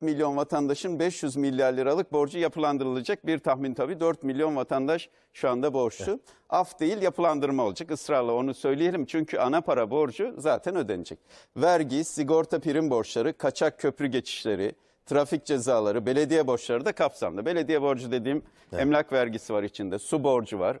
milyon vatandaşın 500 milyar liralık borcu yapılandırılacak. Bir tahmin tabii 4 milyon vatandaş şu anda borçlu. Evet. Af değil yapılandırma olacak ısrarla onu söyleyelim. Çünkü ana para borcu zaten ödenecek. Vergi, sigorta prim borçları, kaçak köprü geçişleri, trafik cezaları, belediye borçları da kapsamlı. Belediye borcu dediğim evet. emlak vergisi var içinde, su borcu var.